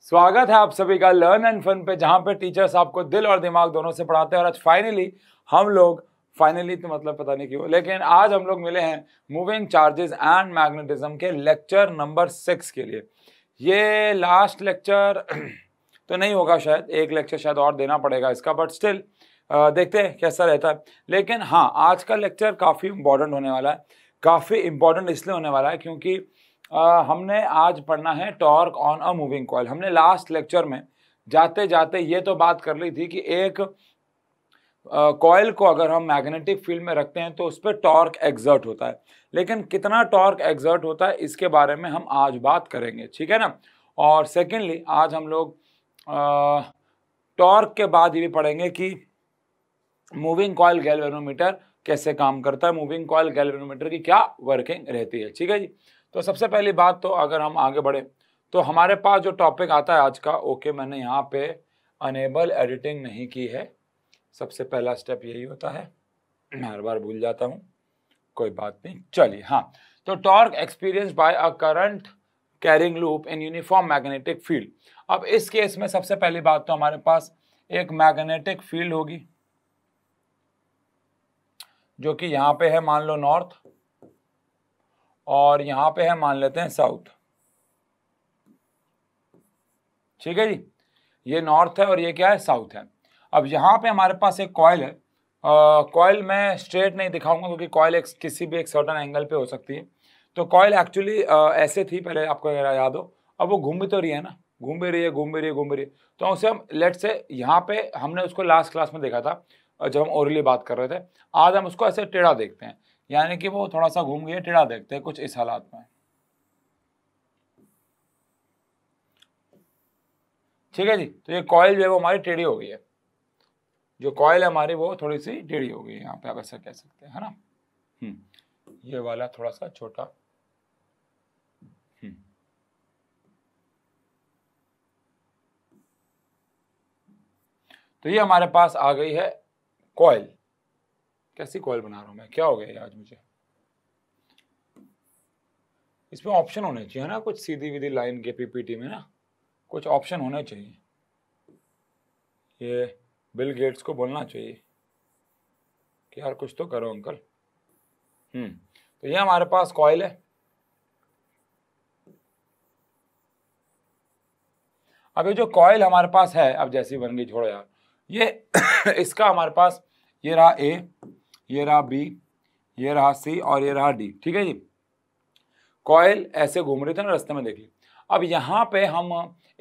स्वागत है आप सभी का लर्न एंड फन पे जहाँ पे टीचर्स आपको दिल और दिमाग दोनों से पढ़ाते हैं और आज फाइनली हम लोग फाइनली तो मतलब पता नहीं क्यों लेकिन आज हम लोग मिले हैं मूविंग चार्जेस एंड मैग्नेटिज्म के लेक्चर नंबर सिक्स के लिए ये लास्ट लेक्चर तो नहीं होगा शायद एक लेक्चर शायद और देना पड़ेगा इसका बट स्टिल देखते हैं कैसा रहता है लेकिन हाँ आज का लेक्चर काफ़ी इम्पोर्टेंट होने वाला है काफ़ी इम्पोर्टेंट इसलिए होने वाला है क्योंकि आ, हमने आज पढ़ना है torque on a moving coil हमने लास्ट लेक्चर में जाते जाते ये तो बात कर ली थी कि एक कॉयल को अगर हम मैग्नेटिक फील्ड में रखते हैं तो उस पर टॉर्क एग्जर्ट होता है लेकिन कितना टॉर्क एग्जर्ट होता है इसके बारे में हम आज बात करेंगे ठीक है ना और सेकेंडली आज हम लोग टॉर्क के बाद ये भी पढ़ेंगे कि मूविंग कॉयल गैल्वेनोमीटर कैसे काम करता है मूविंग कॉयल गैल्वेनोमीटर की क्या वर्किंग रहती है ठीक है जी तो सबसे पहली बात तो अगर हम आगे बढ़े तो हमारे पास जो टॉपिक आता है आज का ओके मैंने यहाँ पे अनेबल एडिटिंग नहीं की है सबसे पहला स्टेप यही होता है मैं हर बार भूल जाता हूँ कोई बात नहीं चलिए हाँ तो torque experience by a current carrying loop in uniform magnetic field अब इस केस में सबसे पहली बात तो हमारे पास एक मैग्नेटिक फील्ड होगी जो कि यहाँ पे है मान लो नॉर्थ और यहाँ पे है मान लेते हैं साउथ ठीक है जी ये नॉर्थ है और ये क्या है साउथ है अब यहाँ पे हमारे पास एक कॉयल है कॉयल मैं स्ट्रेट नहीं दिखाऊंगा क्योंकि कॉयल एक किसी भी एक सर्टन एंगल पे हो सकती है तो कॉयल एक्चुअली ऐसे थी पहले आपको अगर याद हो अब वो घूम भी तो रही है ना घूम भी रही है घूम भी रही है घूम भी रही है तो उसे हम लेट से यहाँ पे हमने उसको लास्ट क्लास में देखा था जब हम ओरली बात कर रहे थे आज हम उसको ऐसे टेढ़ा देखते हैं यानी कि वो थोड़ा सा घूम गया टिड़ा देखते हैं कुछ इस हालात में ठीक है जी तो ये कॉयल जो है वो हमारी टेढ़ी हो गई है जो कॉयल है हमारी वो थोड़ी सी टेढ़ी हो गई है यहाँ पे आप ऐसा कह सकते हैं है ना हम्म, ये वाला थोड़ा सा छोटा हम्म। तो ये हमारे पास आ गई है कॉयल कैसी कॉयल बना रहा हूँ मैं क्या हो गया आज मुझे इसमें ऑप्शन होने चाहिए ना कुछ सीधी विधि लाइन के पीपीटी में ना कुछ ऑप्शन होने चाहिए ये बिल गेट्स को बोलना चाहिए कि यार कुछ तो करो अंकल हम्म तो ये हमारे पास कॉयल है अब ये जो कॉयल हमारे पास है अब जैसी बन गई छोड़ो यार ये इसका हमारे पास ये रहा ए ये रहा बी ये रहा सी और ये रहा डी ठीक है जी कॉयल ऐसे घूम रहे थे ना रास्ते में देख ली अब यहाँ पे हम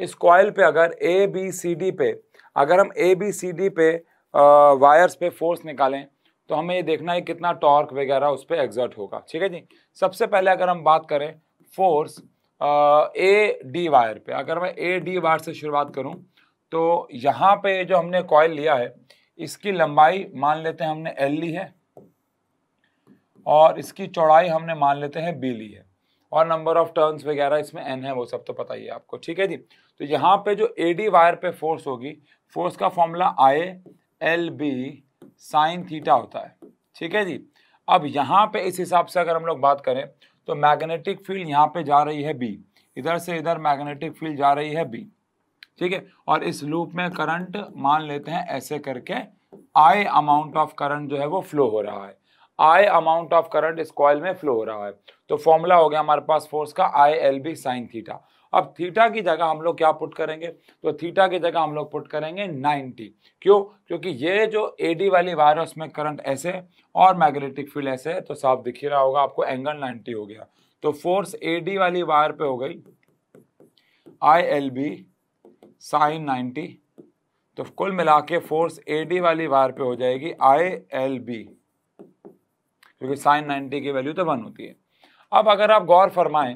इस कॉयल पे अगर ए बी सी डी पे अगर हम ए बी सी डी पे वायर्स पे फोर्स निकालें तो हमें ये देखना है कितना टॉर्क वगैरह उस पर एग्जर्ट होगा ठीक है जी सबसे पहले अगर हम बात करें फोर्स ए डी वायर पे अगर मैं ए डी वायर से शुरुआत करूं तो यहाँ पे जो हमने कॉयल लिया है इसकी लंबाई मान लेते हैं हमने एल ली है और इसकी चौड़ाई हमने मान लेते हैं बी ली है और नंबर ऑफ टर्न्स वगैरह इसमें एन है वो सब तो पता ही है आपको ठीक है जी तो यहाँ पे जो ए डी वायर पे फोर्स होगी फोर्स का formula I L B sine theta होता है ठीक है जी अब यहाँ पे इस हिसाब से अगर हम लोग बात करें तो मैग्नेटिक फील्ड यहाँ पे जा रही है बी इधर से इधर मैग्नेटिक फील्ड जा रही है बी ठीक है और इस लूप में करंट मान लेते हैं ऐसे करके आई अमाउंट ऑफ करंट जो है वो फ्लो हो रहा है आई अमाउंट ऑफ करंट इस कॉयल में फ्लो हो रहा है तो फॉर्मूला हो गया हमारे पास फोर्स का I L B sine theta अब थीटा की जगह हम लोग क्या पुट करेंगे तो थीटा की जगह हम लोग पुट करेंगे 90 क्यों क्योंकि ये जो एडी वाली वायर है उसमें करंट ऐसे और मैग्नेटिक फील्ड ऐसे है तो साफ दिख ही रहा होगा आपको एंगल 90 हो गया तो फोर्स एडी वाली वायर पे हो गई I L B sine ninety तो कुल मिला के फोर्स एडी वाली वायर पे हो जाएगी आई एल बी क्योंकि साइन नाइन्टी की वैल्यू तो वन होती है अब अगर आप गौर फरमाएं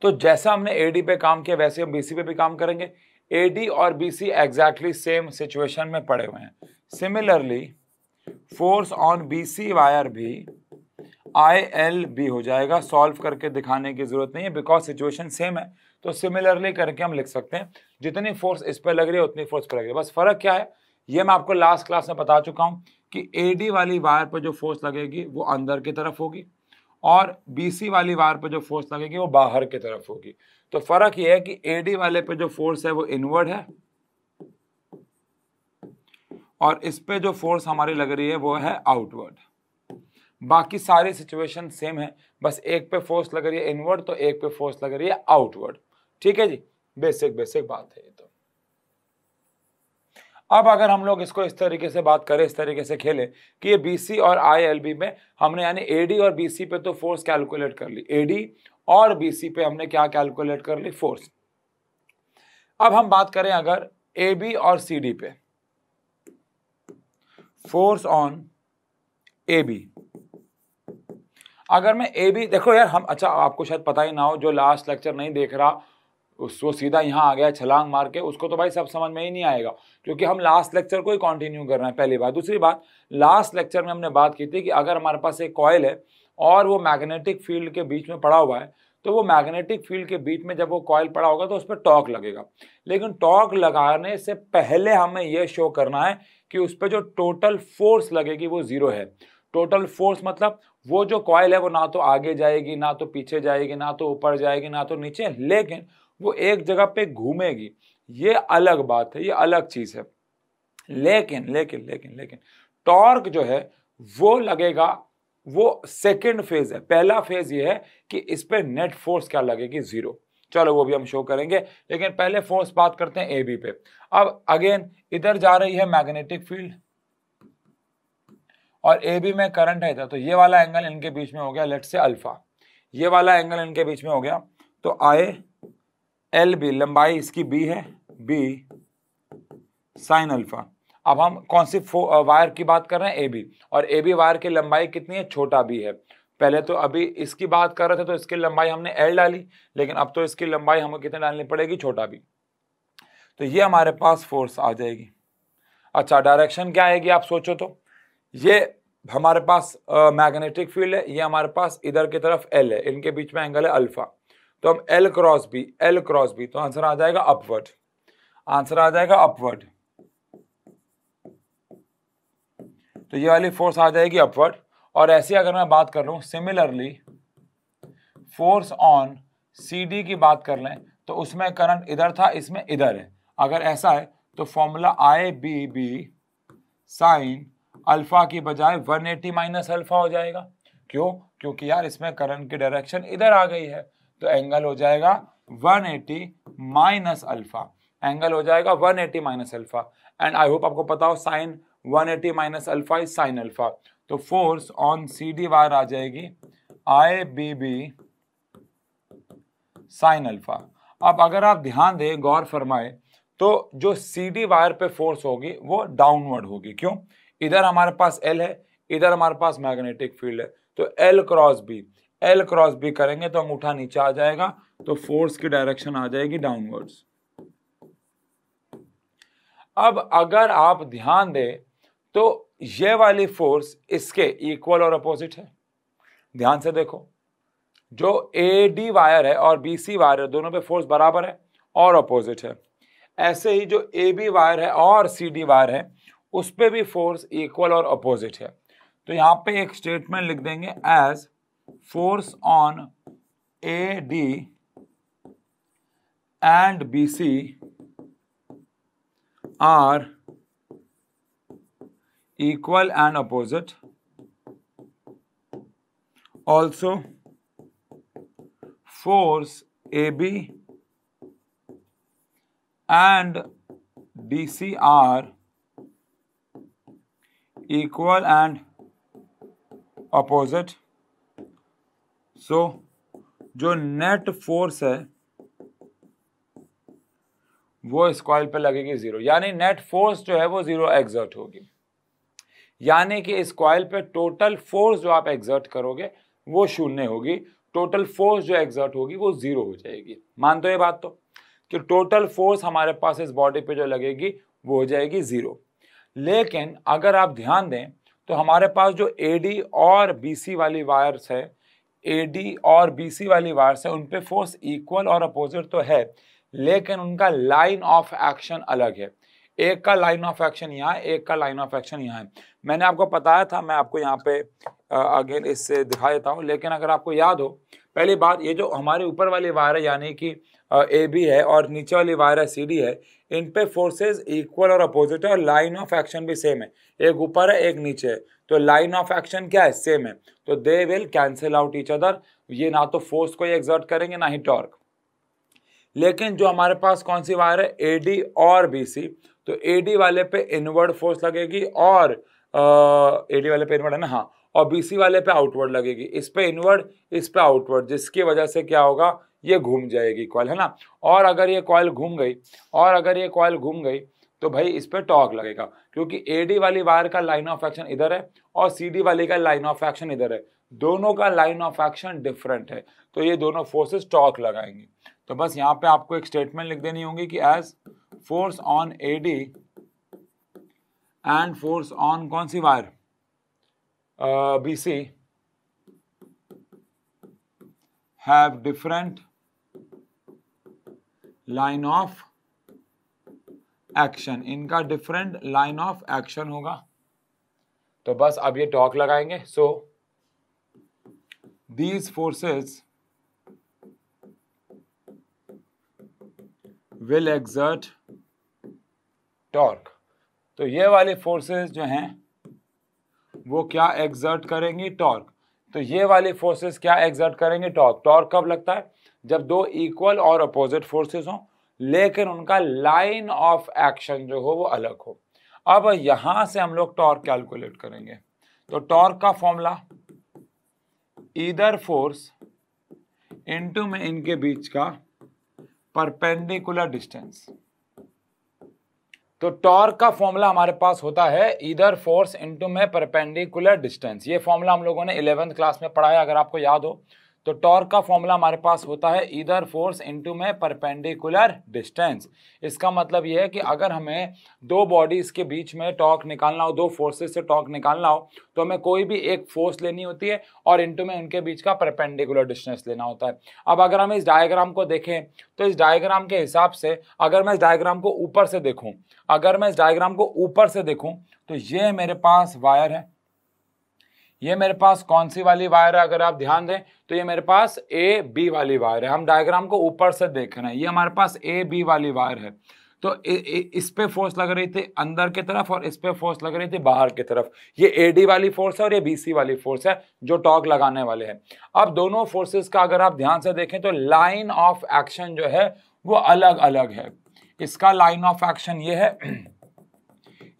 तो जैसा हमने ए पे काम किया वैसे हम बी पे भी काम करेंगे ए और B C exactly same situation में पड़े हुए हैं similarly force on B C wire भी आई एल बी हो जाएगा सॉल्व करके दिखाने की जरूरत नहीं है बिकॉज सिचुएशन सेम है तो सिमिलरली करके हम लिख सकते हैं जितनी फोर्स इस पर लग रही है उतनी फोर्स पर लग रही है बस फर्क क्या है ये मैं आपको लास्ट क्लास में बता चुका हूँ कि ए वाली वायर पर जो फोर्स लगेगी वो अंदर की तरफ होगी और बीसी वाली वायर पर जो फोर्स लगेगी वो बाहर की तरफ होगी तो फर्क ये है कि एडी वाले पर जो फोर्स है वो इनवर्ड है और इस पे जो फोर्स हमारी लग रही है वो है आउटवर्ड बाकी सारी सिचुएशन सेम है बस एक पे फोर्स लग रही है इनवर्ड तो एक पे फोर्स लग रही है आउटवर्ड ठीक है जी बेसिक बेसिक बात है ये तो अब अगर हम लोग इसको इस तरीके से बात करें इस तरीके से खेलें कि ये बीसी और बी में हमने यानी एडी और सी पे तो फोर्स कैलकुलेट कर ली एडी और सी पे हमने क्या कैलकुलेट कर ली फोर्स अब हम बात करें अगर ए बी और सी डी पे फोर्स ऑन ए बी अगर मैं ए बी देखो यार हम अच्छा आपको शायद पता ही ना हो जो लास्ट लेक्चर नहीं देख रहा उस वो सीधा यहाँ आ गया छलांग मार के उसको तो भाई सब समझ में ही नहीं आएगा क्योंकि हम लास्ट लेक्चर को ही कंटिन्यू कर रहे हैं पहली बात दूसरी बात लास्ट लेक्चर में हमने बात की थी कि अगर हमारे पास एक कॉयल है और वो मैग्नेटिक फील्ड के बीच में पड़ा हुआ है तो वो मैग्नेटिक फील्ड के बीच में जब वो कॉयल पड़ा होगा तो उस पर टॉक लगेगा लेकिन टॉक लगाने से पहले हमें यह शो करना है कि उस पर जो टोटल फोर्स लगेगी वो ज़ीरो है टोटल फोर्स मतलब वो जो कॉयल है वो ना तो आगे जाएगी ना तो पीछे जाएगी ना तो ऊपर जाएगी ना तो नीचे लेकिन वो एक जगह पे घूमेगी ये अलग बात है ये अलग चीज़ है लेकिन लेकिन लेकिन लेकिन टॉर्क जो है वो लगेगा वो सेकेंड फेज है पहला फेज ये है कि इस पर नेट फोर्स क्या लगेगी ज़ीरो चलो वो भी हम शो करेंगे लेकिन पहले फोर्स बात करते हैं ए बी पे अब अगेन इधर जा रही है मैग्नेटिक फील्ड और ए बी में करंट है तो ये वाला एंगल इनके बीच में हो गया लेट से अल्फा ये वाला एंगल इनके बीच में हो गया तो आए एल बी लंबाई इसकी बी है बी साइन अल्फा अब हम कौन सी वायर की बात कर रहे हैं ए बी और ए बी वायर की लंबाई कितनी है छोटा बी है पहले तो अभी इसकी बात कर रहे थे तो इसकी लंबाई हमने एल डाली लेकिन अब तो इसकी लंबाई हमें कितनी डालनी पड़ेगी छोटा बी तो ये हमारे पास फोर्स आ जाएगी अच्छा डायरेक्शन क्या आएगी आप सोचो तो ये हमारे पास मैग्नेटिक फील्ड है ये हमारे पास इधर की तरफ एल है इनके बीच में एंगल है अल्फा तो अब L cross B L cross B तो आंसर आ जाएगा अपवर्ड आंसर आ जाएगा अपवर्ड तो ये वाली फोर्स आ जाएगी अपवर्ड और ऐसे अगर मैं बात कर लू सिमिलरली फोर्स ऑन सी की बात कर लें तो उसमें करंट इधर था इसमें इधर है अगर ऐसा है तो formula I B B sine alpha की बजाय 180 एटी माइनस अल्फा हो जाएगा क्यों क्योंकि यार इसमें करंट की डायरेक्शन इधर आ गई है तो एंगल हो जाएगा 180 एटी माइनस अल्फा एंगल हो जाएगा 180 eighty minus alpha and I hope आपको पता हो sine 180 eighty minus alpha is sine alpha तो force on C D wire आ जाएगी I B B sine alpha अब अगर आप ध्यान दें गौर फरमाए तो जो सी डी वायर पे फोर्स होगी वो डाउनवर्ड होगी क्यों इधर हमारे पास एल है इधर हमारे पास मैग्नेटिक फील्ड है तो L cross B L cross B करेंगे तो अंगूठा नीचे आ जाएगा तो फोर्स की डायरेक्शन आ जाएगी डाउनवर्ड्स अब अगर आप ध्यान दें तो ये वाली फोर्स इसके इक्वल और अपोजिट है ध्यान से देखो जो ए डी वायर है और बी सी वायर है दोनों पे फोर्स बराबर है और अपोजिट है ऐसे ही जो ए बी वायर है और सी डी वायर है उस पर भी फोर्स इक्वल और अपोजिट है तो यहाँ पे एक स्टेटमेंट लिख देंगे as force on AD and BC are equal and opposite. Also, force AB and DC are equal and opposite. So जो नेट फोर्स है वो इस कॉइल पर लगेगी जीरो यानी नेट फोर्स जो है वो जीरो एग्जर्ट होगी यानी कि इस कॉइल पे टोटल फोर्स जो आप एग्जर्ट करोगे वो शून्य होगी टोटल फोर्स जो एग्जर्ट होगी वो जीरो हो जाएगी मान दो ये बात तो कि टोटल फोर्स हमारे पास इस बॉडी पे जो लगेगी वो हो जाएगी ज़ीरो लेकिन अगर आप ध्यान दें तो हमारे पास जो ए और बी वाली वायर्स है ए डी और बी सी वाली वार्स है उन पर फोर्स इक्वल और अपोजिट तो है लेकिन उनका लाइन ऑफ एक्शन अलग है एक का लाइन ऑफ एक्शन यहाँ एक का लाइन ऑफ एक्शन यहाँ है मैंने आपको बताया था मैं आपको यहाँ पे अगेन इससे दिखा देता हूँ लेकिन अगर आपको याद हो पहली बात ये जो हमारे ऊपर वाली वायर है यानी कि ए बी है और नीचे वाली वायर है सी डी है इन पे फोर्सेस इक्वल और अपोजिट है और लाइन ऑफ एक्शन भी सेम है एक ऊपर है एक नीचे है तो लाइन ऑफ एक्शन क्या है सेम है तो they will cancel out each other ये ना तो फोर्स को एग्जर्ट करेंगे ना ही टॉर्क लेकिन जो हमारे पास कौन सी वायर है ए डी और बी सी तो ए डी वाले पे इनवर्ड फोर्स लगेगी और ए डी वाले पे इनवर्ड है ना हाँ और बी सी वाले पे आउटवर्ड लगेगी इस पे इनवर्ड इस पे आउटवर्ड जिसकी वजह से क्या होगा ये घूम जाएगी कॉल है ना और अगर ये कॉल घूम गई और अगर ये कॉइल घूम गई तो भाई इस पर टॉक लगेगा क्योंकि एडी वाली वायर का लाइन ऑफ एक्शन इधर है और सी डी वाली का लाइन ऑफ एक्शन इधर है दोनों का लाइन ऑफ एक्शन डिफरेंट है तो ये दोनों फोर्सेस टॉक लगाएंगे तो बस यहाँ पे आपको एक स्टेटमेंट लिख देनी होगी कि as force on A D and force on कौन C wire B C have different line of action इनका डिफरेंट लाइन ऑफ एक्शन होगा तो बस अब ये टॉक लगाएंगे so these forces will exert torque तो ये वाले फोर्सेस जो हैं वो क्या एग्जर्ट करेंगी टॉर्क तो ये वाले फोर्सेस क्या एग्जर्ट करेंगे टॉर्क टॉर्क कब लगता है जब दो इक्वल और अपोजिट फोर्सेस हों लेकिन उनका लाइन ऑफ एक्शन जो हो वो अलग हो अब यहां से हम लोग टॉर्क कैलकुलेट करेंगे तो टॉर्क का फॉर्मूला इधर फोर्स इनटू में इनके बीच का परपेंडिकुलर डिस्टेंस तो टॉर्क का फॉर्मूला हमारे पास होता है इधर फोर्स इनटू में परपेंडिकुलर डिस्टेंस ये फॉर्मूला हम लोगों ने इलेवेंथ क्लास में पढ़ाया अगर आपको याद हो तो टॉर्क का फॉर्मूला हमारे पास होता है इधर फोर्स इनटू में परपेंडिकुलर डिस्टेंस इसका मतलब यह है कि अगर हमें दो बॉडीज के बीच में टॉर्क निकालना हो दो फोर्सेस से टॉर्क निकालना हो तो हमें कोई भी एक फोर्स लेनी होती है और इनटू में उनके बीच का परपेंडिकुलर डिस्टेंस लेना होता है अब अगर हम इस डायग्राम को देखें तो इस डायग्राम के हिसाब से अगर मैं इस डायग्राम को ऊपर से देखूँ अगर मैं इस डायग्राम को ऊपर से देखूँ तो ये मेरे पास वायर है ये मेरे पास कौन सी वाली वायर है अगर आप ध्यान दें तो ये मेरे पास ए बी वाली वायर है हम डायग्राम को ऊपर से देख रहे हैं ये हमारे पास ए बी वाली वायर है तो ए, ए, इस पे फोर्स लग रही थी अंदर की तरफ और इस पे फोर्स लग रही थी बाहर की तरफ ये ए डी वाली फोर्स है और ये बी सी वाली फोर्स है जो टॉक लगाने वाले हैं अब दोनों फोर्सेस का अगर आप ध्यान से देखें तो लाइन ऑफ एक्शन जो है वो अलग अलग है इसका लाइन ऑफ एक्शन ये है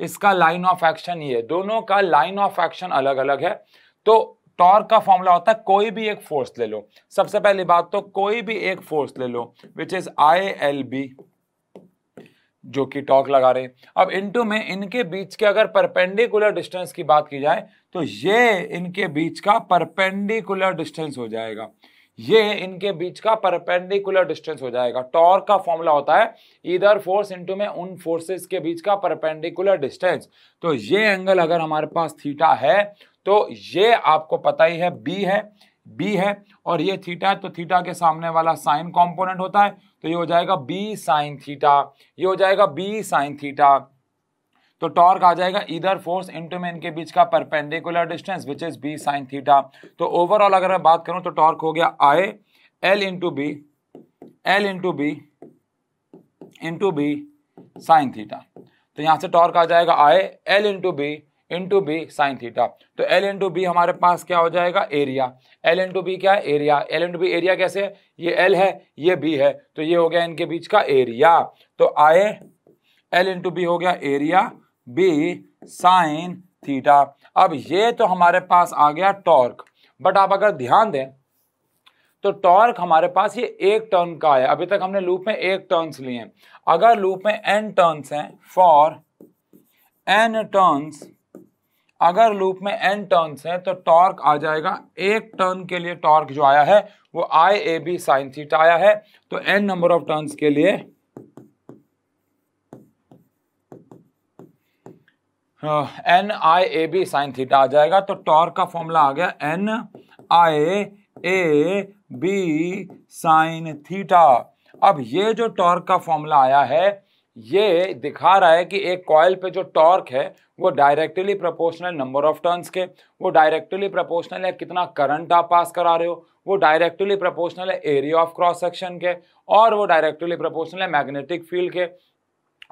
इसका लाइन ऑफ एक्शन ये दोनों का लाइन ऑफ एक्शन अलग अलग है तो टॉर्क का फॉर्मूला होता है कोई भी एक फोर्स ले लो सबसे पहली बात तो कोई भी एक फोर्स ले लो which is I L B जो कि टॉर्क लगा रहे अब इनटू में इनके बीच के अगर परपेंडिकुलर डिस्टेंस की बात की जाए तो ये इनके बीच का परपेंडिकुलर डिस्टेंस हो जाएगा ये इनके बीच का परपेंडिकुलर डिस्टेंस हो जाएगा टॉर्क का फॉर्मूला होता है इधर फोर्स इंटू में उन फोर्सेस के बीच का परपेंडिकुलर डिस्टेंस तो ये एंगल अगर हमारे पास थीटा है तो ये आपको पता ही है बी है बी है और ये थीटा है तो थीटा के सामने वाला साइन कॉम्पोनेंट होता है तो ये हो जाएगा बी साइन थीटा ये हो जाएगा बी साइन थीटा तो टॉर्क आ जाएगा इधर फोर्स इंटू में इनके बीच का perpendicular distance which is B sine theta तो ओवरऑल अगर मैं बात करूं तो टॉर्क हो गया I L into B L into B into B sine theta तो यहां से टॉर्क आ जाएगा I L into B into B sine theta तो एल इंटू बी हमारे पास क्या हो जाएगा एरिया एल इंटू बी क्या है area L into B area कैसे है ये एल है ये बी है तो ये हो गया इनके बीच का एरिया तो आए एल इंटू बी हो गया एरिया बी साइन थीटा अब ये तो हमारे पास आ गया टॉर्क बट आप अगर ध्यान दें तो टॉर्क हमारे पास ये एक टर्न का है अभी तक हमने लूप में एक टर्न्स लिए हैं अगर लूप में एन टर्न्स हैं फॉर एन टर्न्स अगर लूप में एन टर्न्स हैं तो टॉर्क आ जाएगा एक टर्न के लिए टॉर्क जो आया है वो I A B sine theta आया है तो एन नंबर ऑफ टर्न्स के लिए N I A B sine theta आ जाएगा तो टॉर्क का फॉर्मूला आ गया N I A B sine theta अब ये जो टॉर्क का फॉर्मूला आया है ये दिखा रहा है कि एक कॉयल पे जो टॉर्क है वो directly proportional number of turns के वो डायरेक्टली प्रोपोर्शनल है कितना करंट आप पास करा रहे हो वो डायरेक्टली प्रोपोर्शनल है एरिया ऑफ क्रॉस सेक्शन के और वो डायरेक्टली प्रोपोर्शनल है मैग्नेटिक फील्ड के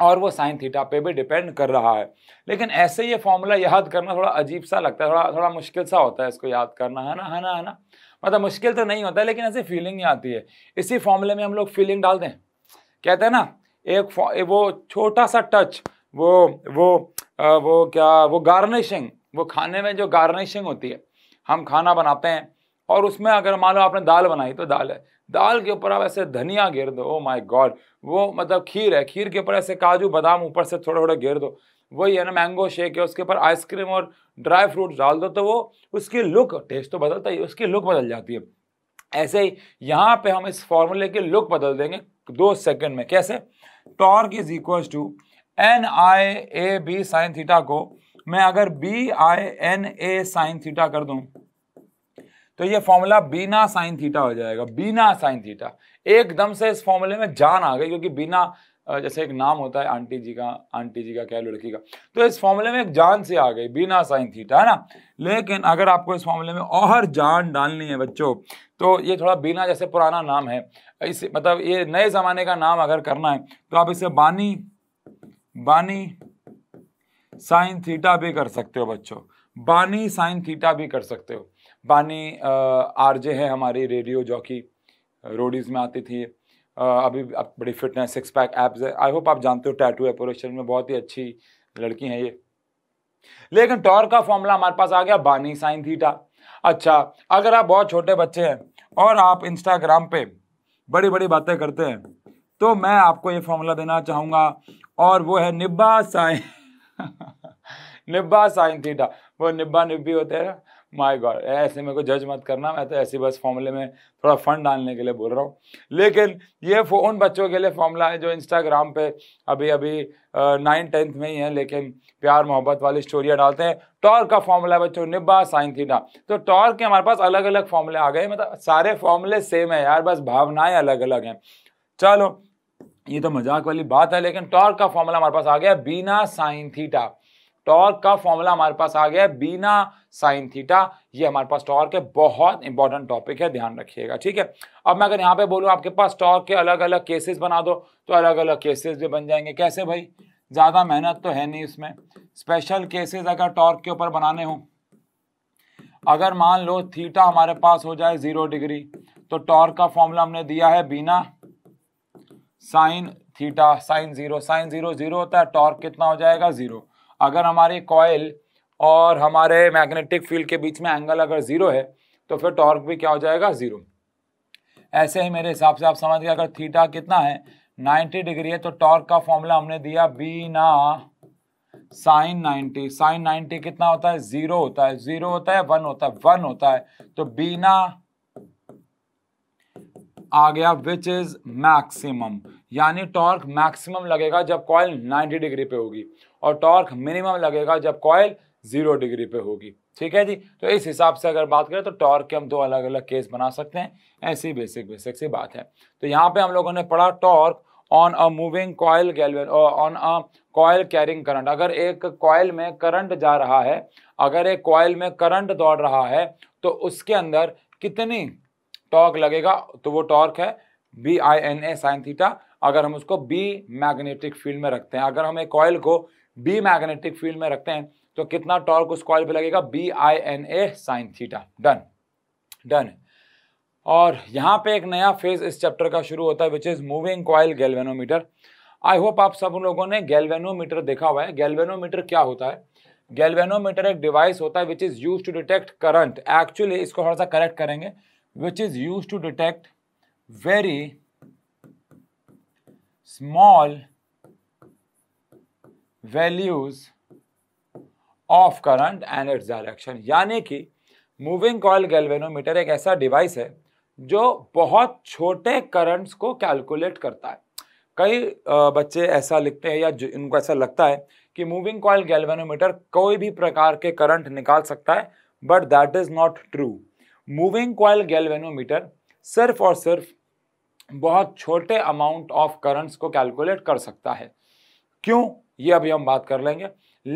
और वो साइन थीटा पे भी डिपेंड कर रहा है लेकिन ऐसे ये फॉर्मूला याद करना थोड़ा अजीब सा लगता है थोड़ा थोड़ा मुश्किल सा होता है इसको याद करना है ना है ना है ना मतलब मुश्किल तो नहीं होता है, लेकिन ऐसी फीलिंग नहीं आती है इसी फॉर्मूले में हम लोग फीलिंग डाल दें कहते हैं ना एक वो छोटा सा टच वो वो आ, वो क्या वो गार्निशिंग वो खाने में जो गार्निशिंग होती है हम खाना बनाते हैं और उसमें अगर मान लो आपने दाल बनाई तो दाल है दाल के ऊपर आप ऐसे धनिया घेर दो ओ माई गॉड वो मतलब खीर है खीर के ऊपर ऐसे काजू बादाम ऊपर से थोड़े थोड़े घेर दो वही है ना मैंगो शेक है उसके ऊपर आइसक्रीम और ड्राई फ्रूट डाल दो तो वो उसकी लुक टेस्ट तो बदलता ही उसकी लुक बदल जाती है ऐसे ही यहाँ पे हम इस फॉर्मूले की लुक बदल देंगे दो सेकंड में कैसे torque is equal to N I A B sine theta को मैं अगर B I N A sine theta कर दूँ तो ये फॉर्मूला बिना साइन थीटा हो जाएगा बिना साइन थीटा एकदम से इस फॉर्मूले में जान आ गई क्योंकि बिना जैसे एक नाम होता है आंटी जी का आंटी जी का क्या लड़की का तो इस फॉर्मूले में एक जान से आ गई बिना साइन थीटा है ना लेकिन अगर आपको इस फॉर्मूले में और जान डालनी है बच्चों तो ये थोड़ा बिना जैसे पुराना नाम है इस मतलब ये नए ज़माने का नाम अगर करना है तो आप इसे बानी बानी साइन थीटा भी कर सकते हो बच्चों बानी साइन थीटा भी कर सकते हो बानी आरजे है हमारी रेडियो जॉकी रोडीज़ में आती थी अभी अब बड़ी फिटनेस सिक्स पैक ऐप्स है आई होप आप जानते हो टैटू एपोरेशन में बहुत ही अच्छी लड़की हैं ये लेकिन टॉर का फॉर्मूला हमारे पास आ गया बानी साइन थीटा अच्छा अगर आप बहुत छोटे बच्चे हैं और आप इंस्टाग्राम पे बड़ी बड़ी बातें करते हैं तो मैं आपको ये फॉर्मूला देना चाहूँगा और वो है निब्बा साइन निब्बा साइन थीटा वो निब्बा निब्बी होते हैं माय गॉड ऐसे मेरे को जज मत करना मैं तो ऐसे बस फॉर्मूले में थोड़ा फंड डालने के लिए बोल रहा हूँ लेकिन ये उन बच्चों के लिए फॉर्मूला है जो इंस्टाग्राम पे अभी अभी नाइन टेंथ में ही है लेकिन प्यार मोहब्बत वाली स्टोरियाँ डालते हैं टॉर का फॉर्मूला बच्चों निब्बा साइन थीटा तो टॉर के हमारे पास अलग अलग फॉर्मूले आ गए मतलब सारे फॉर्मूले सेम है यार बस भावनाएं अलग अलग हैं चलो ये तो मजाक वाली बात है लेकिन टॉर्क का फॉर्मूला हमारे पास आ गया बिना साइन थीटा टॉर्क का फॉर्मूला हमारे पास आ गया है बीना साइन थीटा ये हमारे पास टॉर्क है बहुत इंपॉर्टेंट टॉपिक है ध्यान रखिएगा ठीक है अब मैं अगर यहाँ पे बोलूँ आपके पास टॉर्क के अलग अलग केसेस बना दो तो अलग अलग केसेस भी बन जाएंगे कैसे भाई ज़्यादा मेहनत तो है नहीं इसमें स्पेशल केसेस अगर टॉर्क के ऊपर बनाने हों अगर मान लो थीटा हमारे पास हो जाए जीरो डिग्री तो टॉर्क का फॉर्मूला हमने दिया है बिना sine theta sine zero sine zero zero होता है टॉर्क कितना हो जाएगा जीरो अगर हमारे कॉयल और हमारे मैग्नेटिक फील्ड के बीच में एंगल अगर ज़ीरो है तो फिर टॉर्क भी क्या हो जाएगा ज़ीरो ऐसे ही मेरे हिसाब से आप समझ गए अगर थीटा कितना है 90 डिग्री है तो टॉर्क का फॉर्मूला हमने दिया बी ना साइन 90 साइन 90 कितना होता है ज़ीरो होता है ज़ीरो होता है वन होता है वन होता है तो बीना आ गया विच इज मैक्सिमम यानी टॉर्क मैक्सिमम लगेगा जब कॉयल 90 डिग्री पे होगी और टॉर्क मिनिमम लगेगा जब कॉयल जीरो डिग्री पे होगी ठीक है जी तो इस हिसाब से अगर बात करें तो टॉर्क के हम दो अलग अलग केस बना सकते हैं ऐसी बेसिक बेसिक सी बात है तो यहाँ पे हम लोगों ने पढ़ा torque on a moving coil galvanometer on a coil carrying current अगर एक कॉयल में करंट जा रहा है अगर एक कॉयल में करंट दौड़ रहा है तो उसके अंदर कितनी टॉर्क लगेगा तो वो टॉर्क है B I N A sine theta अगर हम उसको बी मैग्नेटिक फील्ड में रखते हैं अगर हम एक कॉयल को बी मैग्नेटिक फील्ड में रखते हैं तो कितना टॉर्क उस कॉयल पे लगेगा B I N A sine theta done done और यहाँ पे एक नया फेज इस चैप्टर का शुरू होता है which is moving coil galvanometer I hope आप सब लोगों ने गेलवेनोमीटर देखा हुआ है गेलवेनोमीटर क्या होता है गेलवेनोमीटर एक डिवाइस होता है which is use to detect current actually इसको थोड़ा सा करेक्ट करेंगे which is used to detect very small values of current and its direction यानी कि मूविंग कॉयल गैल्वेनोमीटर एक ऐसा डिवाइस है जो बहुत छोटे करंट्स को कैलकुलेट करता है कई बच्चे ऐसा लिखते हैं या इनको ऐसा लगता है कि मूविंग कॉयल गैल्वेनोमीटर कोई भी प्रकार के करंट निकाल सकता है but that is not true moving coil galvanometer सिर्फ और सिर्फ बहुत छोटे अमाउंट ऑफ करंट्स को कैलकुलेट कर सकता है क्यों ये अभी हम बात कर लेंगे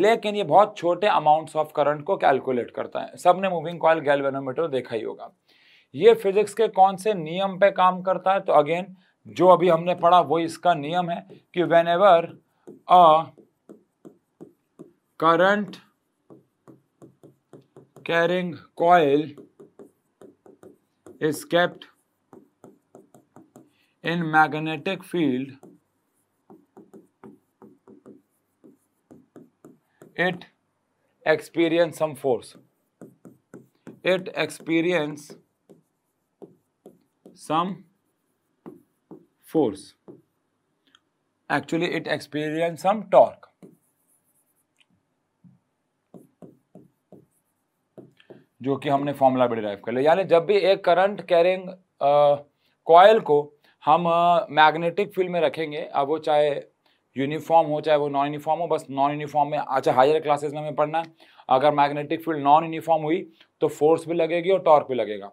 लेकिन ये बहुत छोटे अमाउंट्स ऑफ करंट को कैलकुलेट करता है सबने मूविंग कॉयल गैल्वेनोमीटर देखा ही होगा ये फिजिक्स के कौन से नियम पे काम करता है तो अगेन जो अभी हमने पढ़ा वो इसका नियम है कि whenever a current carrying coil is kept in magnetic field it experience some force it experience some force actually it experience some torque जो कि हमने फॉर्मूला भी डिराइव कर लिया यानी जब भी एक करंट कैरिंग कॉयल को हम मैग्नेटिक फील्ड में रखेंगे अब वो चाहे यूनिफॉर्म हो चाहे वो नॉन यूनिफॉर्म हो बस नॉन यूनिफॉर्म में अच्छा हायर क्लासेस में हमें पढ़ना है अगर मैग्नेटिक फील्ड नॉन यूनिफॉर्म हुई तो फोर्स भी लगेगी और टॉर्क भी लगेगा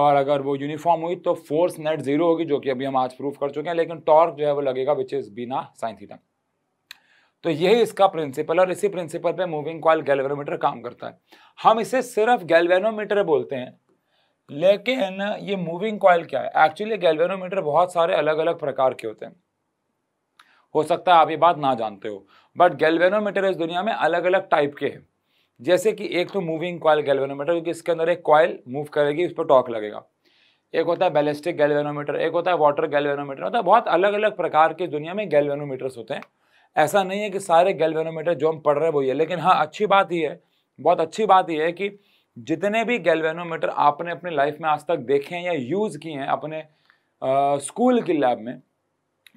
और अगर वो यूनिफॉर्म हुई तो फोर्स नेट जीरो होगी जो कि अभी हम आज प्रूफ कर चुके हैं लेकिन टॉर्क जो है वो लगेगा विच इज़ बिना साइन थीटा तो यही इसका प्रिंसिपल और इसी प्रिंसिपल पे मूविंग कॉल गैल्वेनोमीटर काम करता है हम इसे सिर्फ गैल्वेनोमीटर बोलते हैं लेकिन ये मूविंग कॉयल क्या है एक्चुअली गैल्वेनोमीटर बहुत सारे अलग अलग प्रकार के होते हैं हो सकता है आप ये बात ना जानते हो बट गैल्वेनोमीटर इस दुनिया में अलग अलग टाइप के हैं जैसे कि एक तो मूविंग कॉयल गैल्वेनोमीटर क्योंकि इसके अंदर एक कॉयल मूव करेगी उस पर टॉक लगेगा एक होता है बैलिस्टिक गैल्वेनोमीटर एक होता है वाटर गैल्वेनोमीटर होता है बहुत अलग अलग प्रकार के दुनिया में गैल्वेनोमीटर्स होते हैं ऐसा नहीं है कि सारे गैल्वेनोमीटर जो हम पढ़ रहे हैं वही है लेकिन हाँ अच्छी बात यह है बहुत अच्छी बात यह है कि जितने भी गैल्वेनोमीटर आपने अपनी लाइफ में आज तक देखे हैं या यूज़ किए हैं अपने आ, स्कूल की लैब में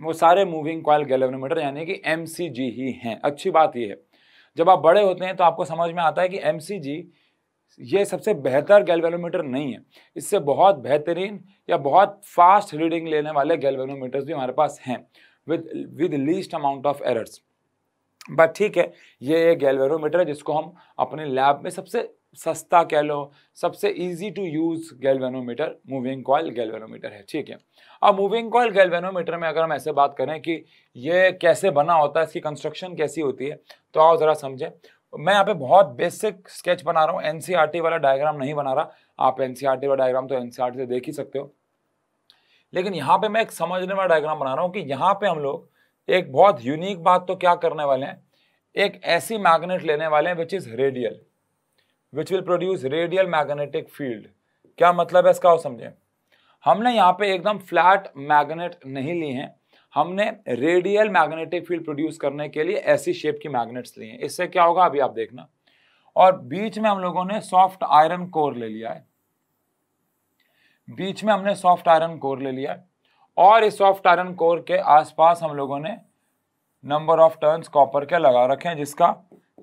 वो सारे मूविंग कॉयल गैल्वेनोमीटर यानी कि एम ही हैं अच्छी बात यह है जब आप बड़े होते हैं तो आपको समझ में आता है कि एम ये सबसे बेहतर गैल्वेनोमीटर नहीं है इससे बहुत बेहतरीन या बहुत फास्ट रीडिंग लेने वाले गैल्वेनोमीटर्स भी हमारे पास हैं with with least amount of errors but ठीक है ये एक गैलवेरोमीटर है जिसको हम अपने लैब में सबसे सस्ता कह लो सबसे easy to use galvanometer moving coil galvanometer है ठीक है अब मूविंग कॉयल गैल्वेनोमीटर में अगर हम ऐसे बात करें कि ये कैसे बना होता है इसकी कंस्ट्रक्शन कैसी होती है तो आओ ज़रा समझें मैं यहाँ पे बहुत बेसिक स्केच बना रहा हूँ एन e वाला डायग्राम नहीं बना रहा आप एन e वाला डायग्राम तो एन e से देख ही सकते हो लेकिन यहाँ पे मैं एक समझने वाला डायग्राम बना रहा हूँ कि यहाँ पे हम लोग एक बहुत यूनिक बात तो क्या करने वाले हैं एक ऐसी मैग्नेट लेने वाले हैं which is radial which will produce radial magnetic field क्या मतलब है इसका वो समझें हमने यहाँ पे एकदम फ्लैट मैग्नेट नहीं ली हैं हमने रेडियल मैग्नेटिक फील्ड प्रोड्यूस करने के लिए ऐसी शेप की मैग्नेट्स ली हैं इससे क्या होगा अभी आप देखना और बीच में हम लोगों ने सॉफ्ट आयरन कोर ले लिया है बीच में हमने सॉफ्ट आयरन कोर ले लिया और इस सॉफ्ट आयरन कोर के आसपास हम लोगों ने नंबर ऑफ टर्न्स कॉपर के लगा रखे हैं जिसका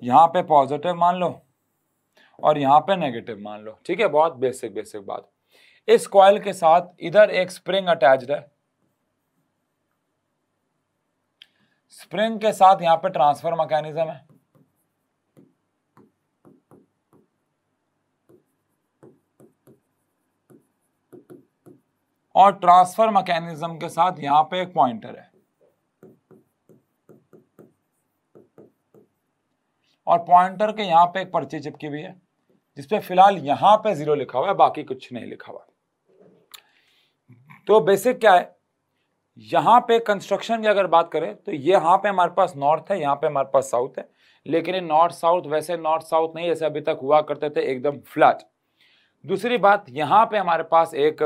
यहाँ पे पॉजिटिव मान लो और यहाँ पे नेगेटिव मान लो ठीक है बहुत बेसिक बेसिक बात इस कॉयल के साथ इधर एक स्प्रिंग अटैच्ड है स्प्रिंग के साथ यहाँ पे ट्रांसफर मैकेनिज्म है और ट्रांसफर मैकेनिज्म के साथ यहां पे एक पॉइंटर है और पॉइंटर के यहां पे एक पर्ची चिपकी हुई है जिसपे फिलहाल यहां पे जीरो लिखा हुआ है बाकी कुछ नहीं लिखा हुआ तो बेसिक क्या है यहां पे कंस्ट्रक्शन की अगर बात करें तो यहां पे हमारे पास नॉर्थ है यहां पे हमारे पास साउथ है लेकिन ये नॉर्थ साउथ वैसे नॉर्थ साउथ नहीं जैसे अभी तक हुआ करते थे एकदम फ्लैट दूसरी बात यहां पे हमारे पास एक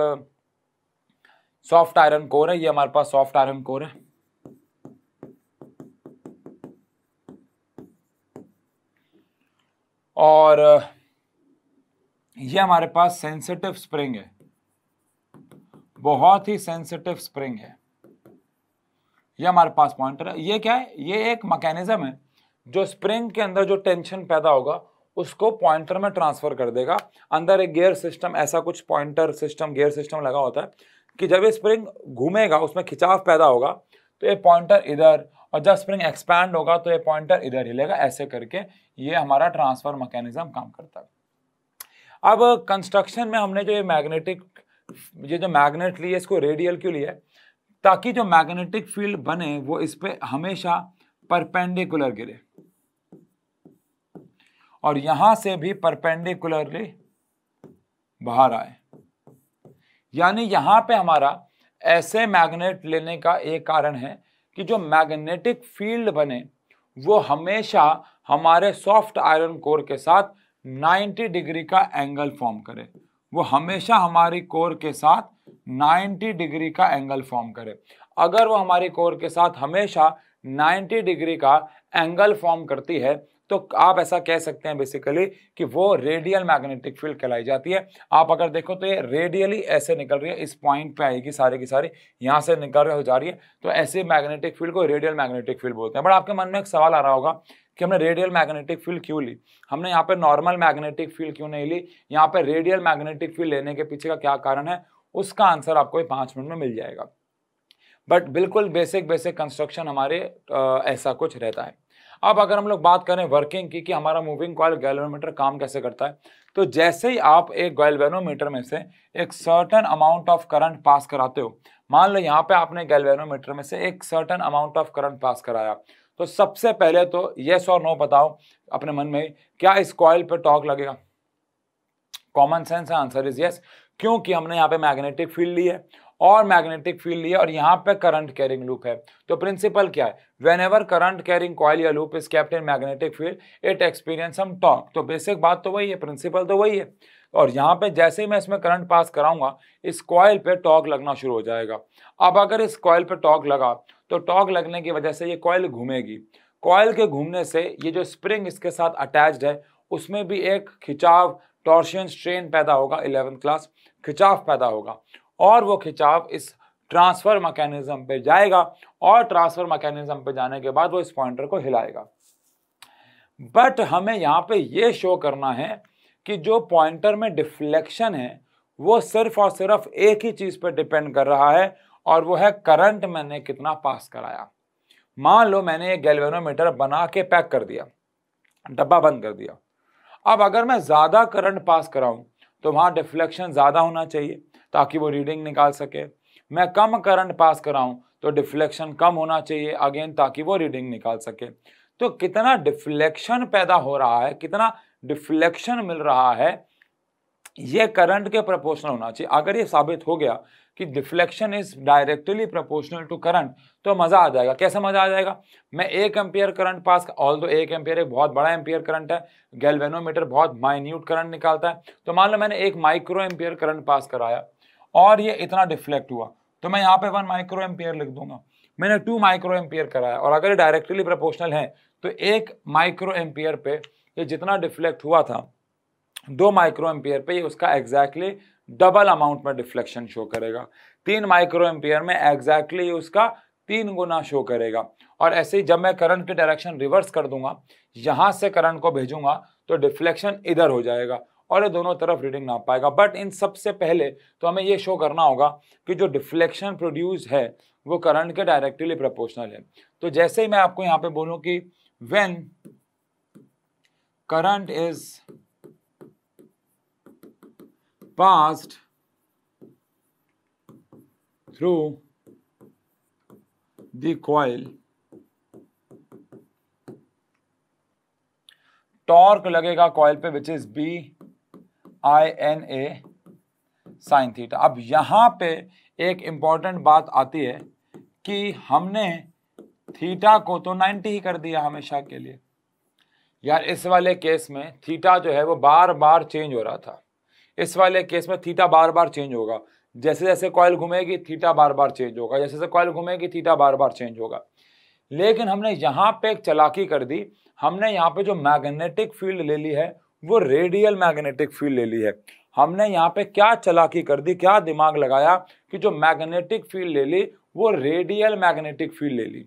सॉफ्ट आयरन कोर है ये हमारे पास सॉफ्ट आयरन कोर है और ये हमारे पास सेंसिटिव स्प्रिंग है बहुत ही सेंसिटिव स्प्रिंग है ये हमारे पास पॉइंटर है ये क्या है ये एक मैकेनिज्म है जो स्प्रिंग के अंदर जो टेंशन पैदा होगा उसको पॉइंटर में ट्रांसफर कर देगा अंदर एक गियर सिस्टम ऐसा कुछ पॉइंटर सिस्टम गियर सिस्टम लगा होता है कि जब ये स्प्रिंग घूमेगा उसमें खिंचाव पैदा होगा तो ये पॉइंटर इधर और जब स्प्रिंग एक्सपैंड होगा तो ये पॉइंटर इधर हिलेगा ऐसे करके ये हमारा ट्रांसफर मैकेनिज्म काम करता है अब कंस्ट्रक्शन में हमने जो ये मैग्नेटिक ये जो मैग्नेट लिए इसको रेडियल क्यों लिया ताकि जो मैग्नेटिक फील्ड बने वो इस पर हमेशा परपेंडिकुलर गिरे और यहां से भी परपेंडिकुलरली बाहर आए यानी यहाँ पे हमारा ऐसे मैग्नेट लेने का एक कारण है कि जो मैग्नेटिक फील्ड बने वो हमेशा हमारे सॉफ्ट आयरन कोर के साथ 90 डिग्री का एंगल फॉर्म करे वो हमेशा हमारी कोर के साथ 90 डिग्री का एंगल फॉर्म करे अगर वो हमारी कोर के साथ हमेशा 90 डिग्री का एंगल फॉर्म करती है तो आप ऐसा कह सकते हैं बेसिकली कि वो रेडियल मैग्नेटिक फील्ड कहलाई जाती है आप अगर देखो तो ये रेडियली ऐसे निकल रही है इस पॉइंट पे आएगी सारे की सारी यहाँ से निकल हो जा रही है तो ऐसे मैग्नेटिक फील्ड को रेडियल मैग्नेटिक फील्ड बोलते हैं बट आपके मन में एक सवाल आ रहा होगा कि हमने रेडियल मैग्नेटिक फील्ड क्यों ली हमने यहाँ पर नॉर्मल मैग्नेटिक फील्ड क्यों नहीं ली यहाँ पर रेडियल मैग्नेटिक फील्ड लेने के पीछे का क्या कारण है उसका आंसर आपको पाँच मिनट में मिल जाएगा बट बिल्कुल बेसिक बेसिक कंस्ट्रक्शन हमारे ऐसा कुछ रहता है अब अगर हम लोग बात करें वर्किंग की कि हमारा मूविंग कॉयल गैल्वेनोमीटर काम कैसे करता है तो जैसे ही आप एक गैल्वेनोमीटर में से एक certain amount of current pass कराते हो मान लो यहाँ पे आपने गैल्वेनोमीटर में से एक certain amount of current pass कराया तो सबसे पहले तो येस और नो बताओ अपने मन में क्या इस कॉयल पर टॉक लगेगा common sense answer is yes क्योंकि हमने यहाँ पे मैग्नेटिक फील्ड ली है और मैग्नेटिक फील्ड लिया और यहाँ पे करंट कैरिंग लूप है तो प्रिंसिपल क्या है whenever current carrying coil या loop is kept in magnetic field it experience हम टॉक तो बेसिक बात तो वही है प्रिंसिपल तो वही है और यहाँ पे जैसे ही मैं इसमें करंट पास कराऊंगा इस कॉयल पे टॉक लगना शुरू हो जाएगा अब अगर इस कॉयल पे टॉक लगा तो टॉक लगने की वजह से ये कॉयल घूमेगी कॉयल के घूमने से ये जो स्प्रिंग इसके साथ अटैच्ड है उसमें भी एक खिंचाव टॉर्शियन स्ट्रेन पैदा होगा इलेवंथ क्लास खिंचाव पैदा होगा और वो खिंचाव इस ट्रांसफ़र मैकेनिज्म पे जाएगा और ट्रांसफ़र मैकेनिज्म पे जाने के बाद वो इस पॉइंटर को हिलाएगा बट हमें यहाँ पे ये शो करना है कि जो पॉइंटर में डिफ्लेक्शन है वो सिर्फ और सिर्फ एक ही चीज़ पर डिपेंड कर रहा है और वो है करंट मैंने कितना पास कराया मान लो मैंने ये गैल्वेनोमीटर बना के पैक कर दिया डब्बा बंद कर दिया अब अगर मैं ज़्यादा करंट पास कराऊं तो वहाँ डिफ्लेक्शन ज़्यादा होना चाहिए ताकि वो रीडिंग निकाल सके मैं कम करंट पास कराऊं तो डिफ्लेक्शन कम होना चाहिए अगेन ताकि वो रीडिंग निकाल सके तो कितना डिफ्लेक्शन पैदा हो रहा है कितना डिफ्लेक्शन मिल रहा है ये करंट के प्रोपोर्शनल होना चाहिए अगर ये साबित हो गया कि deflection is directly proportional to current तो मज़ा आ जाएगा कैसे मज़ा आ जाएगा मैं एक एम्पियर करंट पास ऑल दो एक एम्पियर एक बहुत बड़ा एम्पियर करंट है गैल्वेनोमीटर बहुत माइन्यूट करंट निकालता है तो मान लो मैंने एक माइक्रो एम्पियर करंट पास कराया और ये इतना डिफ्लेक्ट हुआ तो मैं यहाँ पे वन माइक्रो एम्पियर लिख दूंगा मैंने टू माइक्रो एम्पियर कराया और अगर ये डायरेक्टली प्रोपोर्शनल है तो एक माइक्रो एम्पियर पे ये जितना डिफ्लेक्ट हुआ था दो माइक्रो एम्पियर पे ये उसका एग्जैक्टली डबल अमाउंट में डिफ्लेक्शन शो करेगा तीन माइक्रो एम्पियर में एग्जैक्टली उसका तीन गुना शो करेगा और ऐसे ही जब मैं करंट की डायरेक्शन रिवर्स कर दूंगा यहाँ से करंट को भेजूंगा तो डिफ्लेक्शन इधर हो जाएगा और ये दोनों तरफ रीडिंग ना पाएगा बट इन सबसे पहले तो हमें ये शो करना होगा कि जो डिफ्लेक्शन प्रोड्यूस है वो करंट के डायरेक्टली प्रोपोर्शनल है तो जैसे ही मैं आपको यहाँ पे बोलूँ कि when current is passed through the torque लगेगा कॉयल पे which is B I N A sine theta अब यहाँ पे एक इम्पॉर्टेंट बात आती है कि हमने थीटा को तो 90 ही कर दिया हमेशा के लिए यार इस वाले केस में थीटा जो है वो बार बार चेंज हो रहा था इस वाले केस में थीटा बार बार चेंज होगा जैसे जैसे कॉयल घूमेगी थीटा बार बार चेंज होगा जैसे जैसे कॉयल घूमेगी थीटा बार बार चेंज होगा लेकिन हमने यहाँ पे एक चलाकी कर दी हमने यहाँ पे जो मैग्नेटिक फील्ड ले ली है वो रेडियल मैग्नेटिक फील्ड ले ली है हमने यहाँ पे क्या चलाकी कर दी क्या दिमाग लगाया कि जो मैग्नेटिक फील्ड ले ली वो रेडियल मैग्नेटिक फील्ड ले ली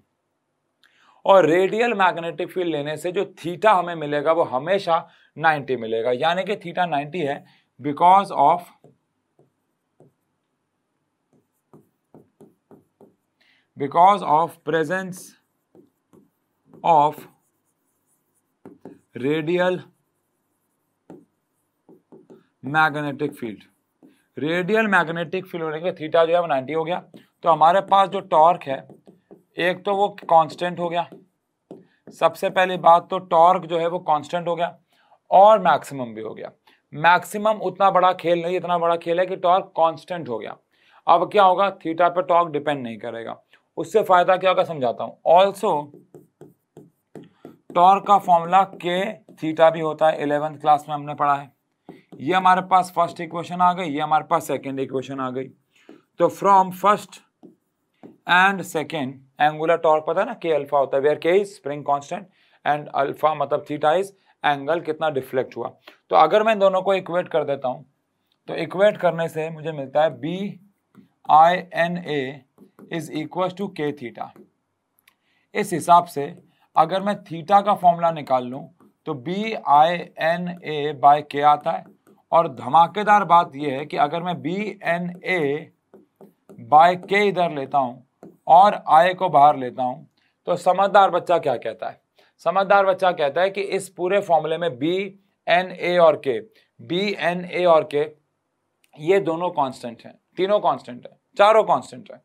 और रेडियल मैग्नेटिक फील्ड लेने से जो थीटा हमें मिलेगा वो हमेशा 90 मिलेगा यानी कि थीटा 90 है because of because of presence of radial magnetic field radial magnetic field होने के थीटा जो है वो नाइन्टी हो गया तो हमारे पास जो टॉर्क है एक तो वो कांस्टेंट हो गया सबसे पहली बात तो टॉर्क जो है वो कांस्टेंट हो गया और मैक्सिमम भी हो गया मैक्सिमम उतना बड़ा खेल नहीं इतना बड़ा खेल है कि टॉर्क कांस्टेंट हो गया अब क्या होगा थीटा पर टॉर्क डिपेंड नहीं करेगा उससे फायदा क्या होगा समझाता हूँ ऑल्सो टॉर्क का फॉर्मूला के थीटा भी होता है इलेवेंथ क्लास में हमने पढ़ा है ये हमारे पास फर्स्ट इक्वेशन आ गई ये हमारे पास सेकेंड इक्वेशन आ गई तो from first and second angular torque पता है ना के अल्फा होता है where K is spring constant and alpha मतलब थीटा इज एंगल कितना डिफ्लेक्ट हुआ तो अगर मैं दोनों को इक्वेट कर देता हूँ तो इक्वेट करने से मुझे मिलता है B I N A is equal to K theta इस हिसाब से अगर मैं थीटा का फॉर्मूला निकाल लूँ तो B I N A by K आता है और धमाकेदार बात यह है कि अगर मैं बी एन ए बाय के इधर लेता हूं और आय को बाहर लेता हूं तो समझदार बच्चा क्या कहता है समझदार बच्चा कहता है कि इस पूरे फॉर्मूले में बी एन ए और के बी एन ए और के ये दोनों कांस्टेंट हैं तीनों कांस्टेंट है चारों कांस्टेंट है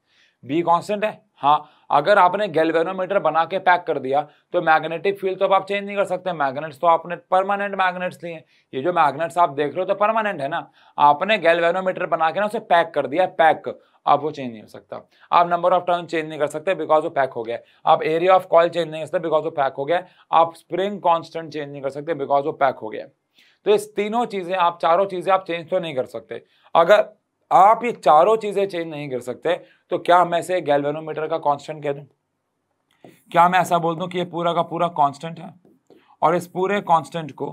बी कांस्टेंट है हाँ अगर आपने गैल्वेनोमीटर बना के पैक कर दिया तो मैग्नेटिक फील्ड तो आप चेंज नहीं कर सकते मैग्नेट्स तो आपने परमानेंट मैग्नेट्स लिए ये जो मैग्नेट्स आप देख रहे हो तो परमानेंट है ना आपने गैल्वेनोमीटर बना के ना उसे पैक कर दिया पैक आप वो चेंज नहीं कर सकता आप नंबर ऑफ टर्न चेंज नहीं कर सकते बिकॉज वो पैक हो गया आप एरिया ऑफ कॉल चेंज नहीं कर सकते बिकॉज वो पैक हो गया आप स्प्रिंग कॉन्स्टेंट चेंज नहीं कर सकते बिकॉज वो पैक हो गया तो इस तीनों चीज़ें आप चारों चीज़ें आप चेंज तो नहीं कर सकते अगर आप ये चारों चीज़ें चेंज नहीं कर सकते तो क्या मैं से गैल्वेनोमीटर का कांस्टेंट कह दूँ क्या मैं ऐसा बोल दूँ कि ये पूरा का पूरा कांस्टेंट है और इस पूरे कांस्टेंट को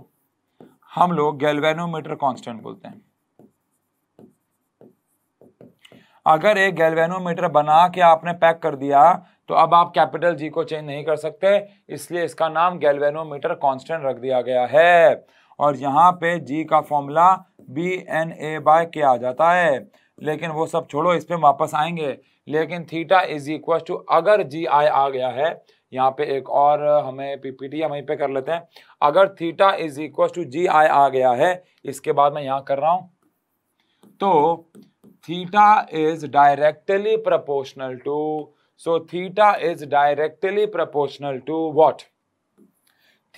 हम लोग गैल्वेनोमीटर कांस्टेंट बोलते हैं अगर एक गैल्वेनोमीटर बना के आपने पैक कर दिया तो अब आप कैपिटल जी को चेंज नहीं कर सकते इसलिए इसका नाम गैल्वेनोमीटर कॉन्स्टेंट रख दिया गया है और यहां पे जी का formula B N A by K आ जाता है लेकिन वो सब छोड़ो इस पर वापस आएंगे लेकिन थीटा इज इक्व टू अगर जी आई आ गया है यहाँ पे एक और हमें पीपीटी हम वहीं पे कर लेते हैं अगर theta is equal to G I आ गया है इसके बाद मैं यहाँ कर रहा हूँ तो theta is directly proportional to so theta is directly proportional to what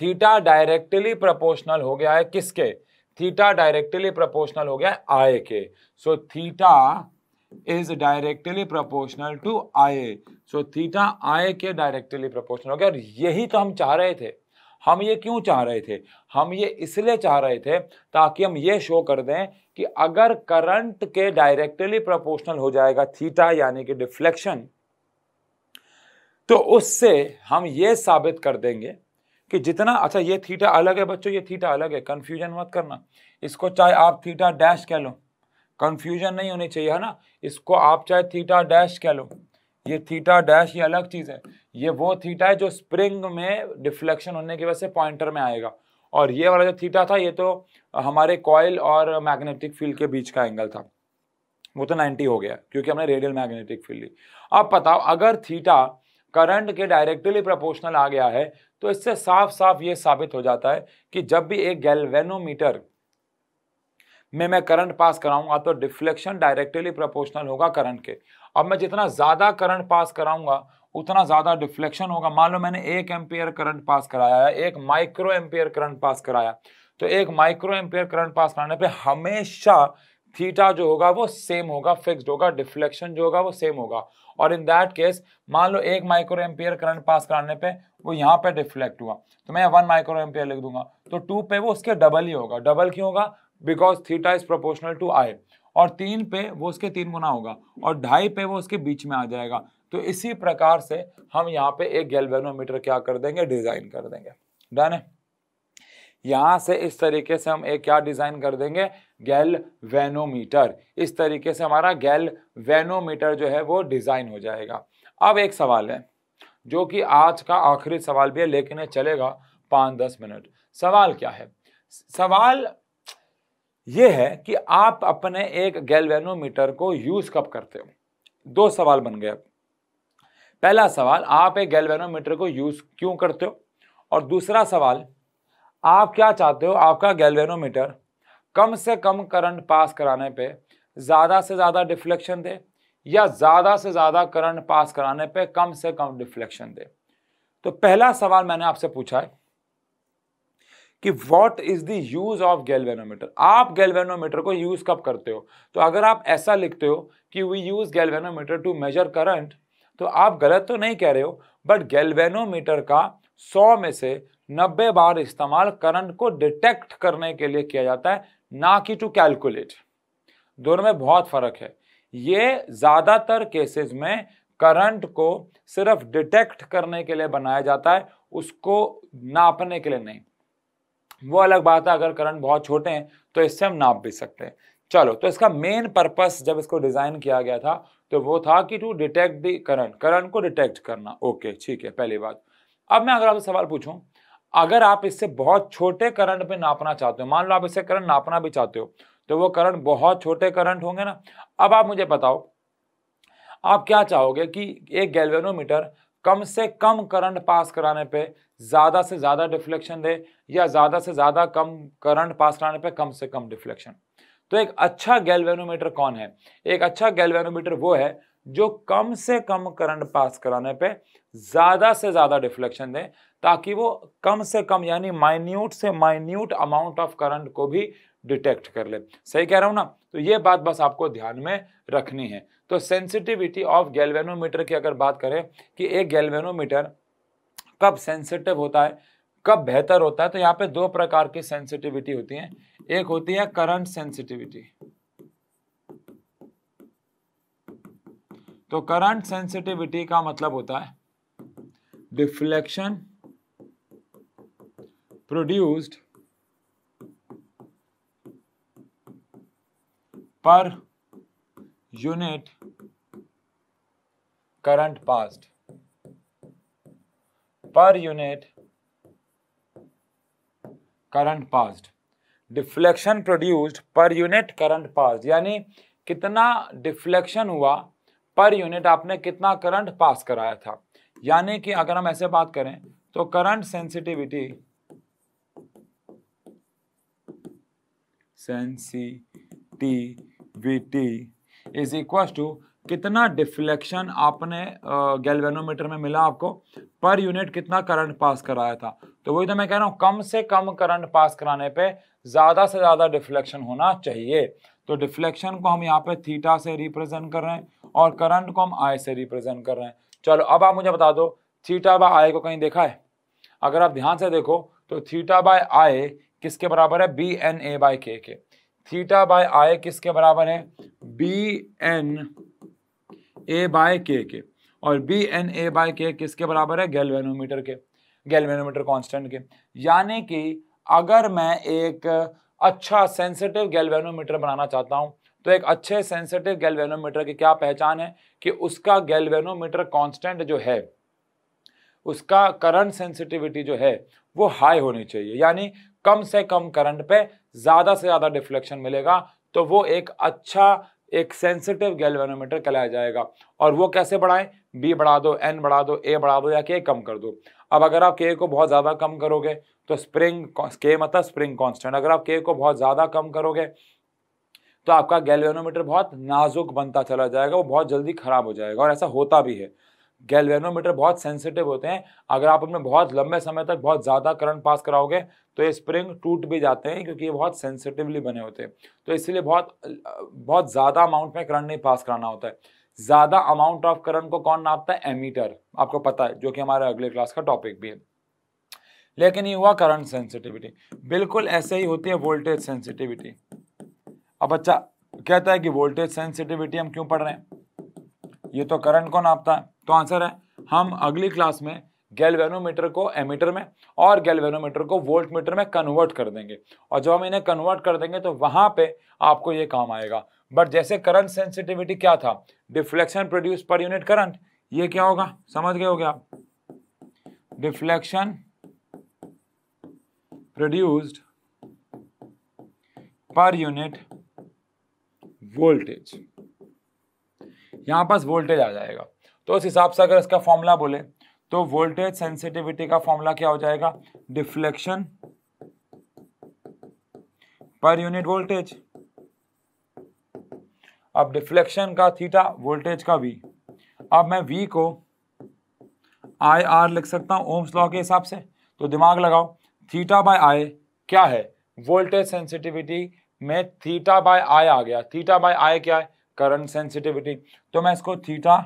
theta directly proportional हो गया है किसके थीटा डायरेक्टली प्रोपोर्शनल हो गया आय के so theta is directly proportional to I so theta आए के डायरेक्टली प्रोपोर्शनल हो गया और यही तो हम चाह रहे थे हम ये क्यों चाह रहे थे हम ये इसलिए चाह रहे थे ताकि हम ये शो कर दें कि अगर करंट के डायरेक्टली प्रोपोर्शनल हो जाएगा थीटा यानी कि डिफ्लेक्शन तो उससे हम ये साबित कर देंगे कि जितना अच्छा ये थीटा अलग है बच्चों ये थीटा अलग है कन्फ्यूजन मत करना इसको चाहे आप थीटा डैश कह लो कन्फ्यूजन नहीं होनी चाहिए है ना इसको आप चाहे थीटा डैश कह लो ये थीटा डैश ये अलग चीज़ है ये वो थीटा है जो स्प्रिंग में डिफ्लेक्शन होने की वजह से पॉइंटर में आएगा और ये वाला जो थीटा था ये तो हमारे कॉयल और मैग्नेटिक फील्ड के बीच का एंगल था वो तो 90 हो गया क्योंकि हमने रेडियल मैग्नेटिक फील्ड ली अब बताओ अगर थीटा करंट के डायरेक्टली प्रोपोर्शनल आ गया है तो इससे साफ साफ ये साबित हो जाता है कि जब भी एक गैल्वेनोमीटर में मैं करंट पास कराऊंगा तो डिफ्लेक्शन डायरेक्टली प्रोपोर्शनल होगा करंट के अब मैं जितना ज़्यादा करंट पास कराऊंगा उतना ज़्यादा डिफ्लेक्शन होगा मान लो मैंने एक एम्पियर करंट पास कराया है एक माइक्रो एम्पियर करंट पास कराया तो एक माइक्रो एम्पियर करंट पास कराने पर हमेशा थीटा जो होगा वो सेम होगा फिक्स्ड होगा डिफ्लेक्शन जो होगा वो सेम होगा और इन दैट केस मान लो एक माइक्रो एम्पियर करंट पास कराने पे वो यहाँ पे डिफ्लेक्ट हुआ तो मैं वन माइक्रो एम्पियर लिख दूंगा तो टू पे वो उसके डबल ही होगा डबल क्यों होगा because theta is proportional to I और तीन पे वो उसके तीन गुना होगा और ढाई पे वो उसके बीच में आ जाएगा तो इसी प्रकार से हम यहाँ पे एक गैल्वेनोमीटर क्या कर देंगे डिजाइन कर देंगे डन है यहाँ से इस तरीके से हम एक क्या डिजाइन कर देंगे वेनोमीटर इस तरीके से हमारा गैल वेनोमीटर जो है वो डिज़ाइन हो जाएगा अब एक सवाल है जो कि आज का आखिरी सवाल भी है लेकिन ये चलेगा पाँच दस मिनट सवाल क्या है सवाल ये है कि आप अपने एक गैलवेनोमीटर को यूज़ कब करते हो दो सवाल बन गए अब पहला सवाल आप एक गैल्वेनोमीटर को यूज़ क्यों करते हो और दूसरा सवाल आप क्या चाहते हो आपका गैलवेनोमीटर कम से कम करंट पास कराने पे ज़्यादा से ज़्यादा डिफ्लेक्शन दे या ज़्यादा से ज़्यादा करंट पास कराने पे कम से कम डिफ्लेक्शन दे तो पहला सवाल मैंने आपसे पूछा है कि what is the use of galvanometer आप गैल्वेनोमीटर को यूज कब करते हो तो अगर आप ऐसा लिखते हो कि we use galvanometer to measure current तो आप गलत तो नहीं कह रहे हो बट गैल्वेनोमीटर का 100 में से नब्बे बार इस्तेमाल करंट को डिटेक्ट करने के लिए किया जाता है ना कि टू कैलकुलेट दोनों में बहुत फर्क है ये ज़्यादातर केसेस में करंट को सिर्फ डिटेक्ट करने के लिए बनाया जाता है उसको नापने के लिए नहीं वो अलग बात है अगर करंट बहुत छोटे हैं तो इससे हम नाप भी सकते हैं चलो तो इसका मेन पर्पस जब इसको डिज़ाइन किया गया था तो वो था कि to detect the current current को डिटेक्ट करना ओके ठीक है पहली बात अब मैं अगर आपसे सवाल पूछूं अगर आप इससे बहुत छोटे करंट में नापना चाहते हो मान लो आप इससे करंट नापना भी चाहते हो तो वो करंट बहुत छोटे करंट होंगे ना अब आप मुझे बताओ आप क्या चाहोगे कि एक गैल्वेनोमीटर कम से कम करंट पास कराने पे ज़्यादा से ज़्यादा डिफ्लेक्शन दे या ज़्यादा से ज़्यादा कम करंट पास कराने पे कम से कम डिफ्लेक्शन तो एक अच्छा गैल्वेनोमीटर कौन है एक अच्छा गैल्वेनोमीटर वो है जो कम से कम करंट पास कराने पे ज़्यादा से ज़्यादा डिफ्लेक्शन दें ताकि वो कम से कम यानी माइन्यूट से माइन्यूट अमाउंट ऑफ करंट को भी डिटेक्ट कर ले सही कह रहा हूँ ना तो ये बात बस आपको ध्यान में रखनी है तो सेंसिटिविटी ऑफ गैल्वेनोमीटर की अगर बात करें कि एक गैल्वेनोमीटर कब सेंसिटिव होता है कब बेहतर होता है तो यहाँ पे दो प्रकार की सेंसिटिविटी होती है एक होती है करंट सेंसिटिविटी तो करंट सेंसिटिविटी का मतलब होता है deflection produced per unit current passed per unit current passed deflection produced per unit current passed यानी कितना डिफ्लेक्शन हुआ पर यूनिट आपने कितना करंट पास कराया था यानी कि अगर हम ऐसे बात करें तो current sensitivity sensitivity is equal to कितना डिफ्लेक्शन आपने गैल्वेनोमीटर में मिला आपको पर यूनिट कितना करंट पास कराया था तो वही तो मैं कह रहा हूँ कम से कम करंट पास कराने पे ज़्यादा से ज़्यादा डिफ्लेक्शन होना चाहिए तो डिफ्लेक्शन को हम यहाँ पे थीटा से रिप्रेजेंट कर रहे हैं और करंट को हम आई से रिप्रेजेंट कर रहे हैं चलो अब आप मुझे बता दो थीटा बाय आई को कहीं देखा है अगर आप ध्यान से देखो तो थीटा बाय आई किसके बराबर है बी एन ए बाय के के थीटा बाय आई किसके बराबर है बी एन ए बाय के के और बी एन ए बाय के किसके बराबर है गैल्वेनोमीटर के गैल्वेनोमीटर कॉन्स्टेंट के यानी कि अगर मैं एक अच्छा सेंसिटिव गैल्वेनोमीटर बनाना चाहता हूँ तो एक अच्छे सेंसिटिव गैल्वेनोमीटर की क्या पहचान है कि उसका गैल्वेनोमीटर कांस्टेंट जो है उसका करंट सेंसिटिविटी जो है वो हाई होनी चाहिए यानी कम से कम करंट पे ज़्यादा से ज़्यादा डिफ्लेक्शन मिलेगा तो वो एक अच्छा एक सेंसिटिव गैल्वेनोमीटर कहलाया जाएगा और वो कैसे बढ़ाएं बी बढ़ा दो एन बढ़ा दो ए बढ़ा दो या के कम कर दो अब अगर आप के को बहुत ज़्यादा कम करोगे तो स्प्रिंग के मतलब स्प्रिंग कांस्टेंट अगर आप के को बहुत ज़्यादा कम करोगे तो आपका गैल्वेनोमीटर बहुत नाजुक बनता चला जाएगा वो बहुत जल्दी ख़राब हो जाएगा और ऐसा होता भी है गैल्वेनोमीटर बहुत सेंसिटिव होते हैं अगर आप अपने बहुत लंबे समय तक बहुत ज़्यादा करंट पास कराओगे तो ये स्प्रिंग टूट भी जाते हैं क्योंकि ये बहुत सेंसिटिवली बने होते हैं तो इसलिए बहुत बहुत ज़्यादा अमाउंट में करंट नहीं पास कराना होता है ज़्यादा अमाउंट ऑफ करंट को कौन नापता है एमीटर आपको पता है जो कि हमारे अगले क्लास का टॉपिक भी है लेकिन ये हुआ करंट सेंसिटिविटी बिल्कुल ऐसे ही होती है वोल्टेज सेंसिटिविटी अब बच्चा कहता है कि वोल्टेज सेंसिटिविटी हम क्यों पढ़ रहे हैं ये तो करंट को नापता है तो आंसर है हम अगली क्लास में गैल्वेनोमीटर को एमीटर में और गैल्वेनोमीटर को वोल्ट मीटर में कन्वर्ट कर देंगे और जब हम इन्हें कन्वर्ट कर देंगे तो वहां पे आपको ये काम आएगा बट जैसे करंट सेंसिटिविटी क्या था deflection produce per unit current ये क्या होगा समझ गए हो गया deflection produced per unit voltage यहां पास वोल्टेज आ जाएगा तो उस हिसाब से अगर इसका फॉर्मूला बोले तो वोल्टेज सेंसिटिविटी का फॉर्मूला क्या हो जाएगा डिफ्लेक्शन पर यूनिट वोल्टेज अब डिफ्लेक्शन का थीटा वोल्टेज का वी अब मैं वी को आई आर लिख सकता हूँ ओम्स लॉ के हिसाब से तो दिमाग लगाओ थीटा बाय आई क्या है वोल्टेज सेंसिटिविटी में थीटा बाय आई आ गया थीटा बाय आई क्या है करंट सेंसिटिविटी तो मैं इसको थीटा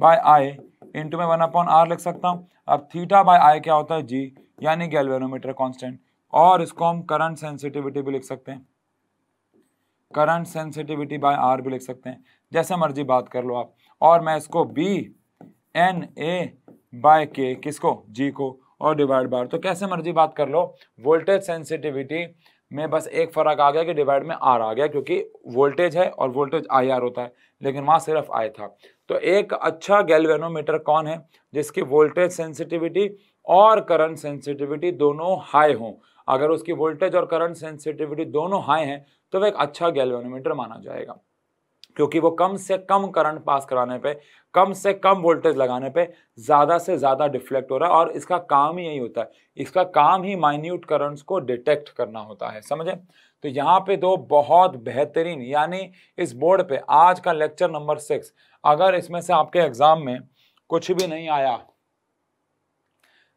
बाय आई इंटू में वन अपॉन आर लिख सकता हूँ अब थीटा बाय आई क्या होता है जी यानी गैल्वेनोमीटर कॉन्स्टेंट और इसको हम करंट सेंसिटिविटी भी लिख सकते हैं करंट सेंसिटिविटी बाय आर भी लिख सकते हैं जैसे मर्जी बात कर लो आप और मैं इसको बी एन ए बाय के किसको जी को और डिवाइड बार तो कैसे मर्जी बात कर लो वोल्टेज सेंसिटिविटी में बस एक फ़र्क आ गया कि डिवाइड में आर आ गया क्योंकि वोल्टेज है और वोल्टेज आई आर होता है लेकिन वहाँ सिर्फ आई था तो एक अच्छा गैल्वेनोमीटर कौन है जिसकी वोल्टेज सेंसिटिविटी और करंट सेंसिटिविटी दोनों हाई हों अगर उसकी वोल्टेज और करंट सेंसिटिविटी दोनों हाई हैं तो वह एक अच्छा गैल्वेनोमीटर माना जाएगा क्योंकि वो कम से कम करंट पास कराने पे कम से कम वोल्टेज लगाने पे ज़्यादा से ज़्यादा डिफ्लेक्ट हो रहा है और इसका काम ही यही होता है इसका काम ही माइन्यूट करंट्स को डिटेक्ट करना होता है समझे तो यहाँ पे दो बहुत बेहतरीन यानी इस बोर्ड पे आज का लेक्चर नंबर सिक्स अगर इसमें से आपके एग्ज़ाम में कुछ भी नहीं आया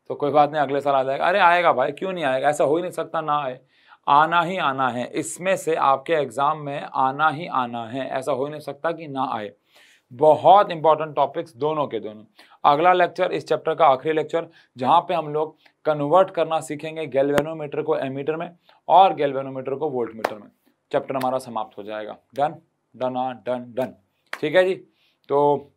तो कोई बात नहीं अगले साल आ जाएगा अरे आएगा भाई क्यों नहीं आएगा ऐसा हो ही नहीं सकता ना आए आना ही आना है इसमें से आपके एग्ज़ाम में आना ही आना है ऐसा हो ही नहीं सकता कि ना आए बहुत इंपॉर्टेंट टॉपिक्स दोनों के दोनों अगला लेक्चर इस चैप्टर का आखिरी लेक्चर जहाँ पे हम लोग कन्वर्ट करना सीखेंगे गैल्वेनोमीटर को एमीटर में और गैल्वेनोमीटर को वोल्ट मीटर में चैप्टर हमारा समाप्त हो जाएगा डन डन आ डन डन ठीक है जी तो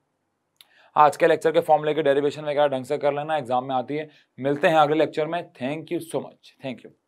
आज के लेक्चर के फॉर्मूले के डेरिवेशन वगैरह ढंग से कर लेना एग्जाम में आती है मिलते हैं अगले लेक्चर में thank you so much thank you